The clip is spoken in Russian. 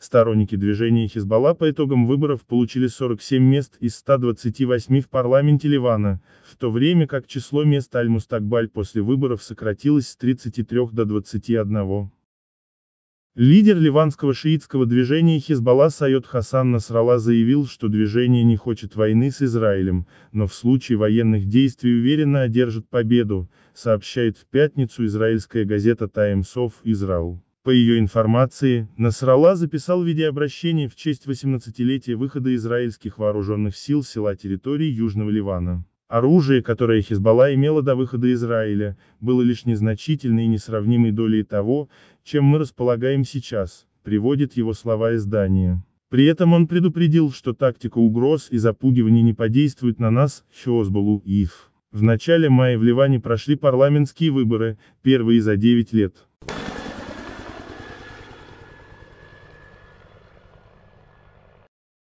Сторонники движения Хизбалла по итогам выборов получили 47 мест из 128 в парламенте Ливана, в то время как число мест Аль-Мустакбаль после выборов сократилось с 33 до 21. Лидер ливанского шиитского движения Хизбалла Сайот Хасан Насрала заявил, что движение не хочет войны с Израилем, но в случае военных действий уверенно одержит победу, сообщает в пятницу израильская газета Times of Israel. По ее информации, Насрала записал видеообращение в честь 18-летия выхода израильских вооруженных сил села территории Южного Ливана. Оружие, которое Хизбалла имела до выхода Израиля, было лишь незначительной и несравнимой долей того, чем мы располагаем сейчас, приводит его слова издания. При этом он предупредил, что тактика угроз и запугивания не подействует на нас, Хиозбалу, Иф. В начале мая в Ливане прошли парламентские выборы, первые за 9 лет.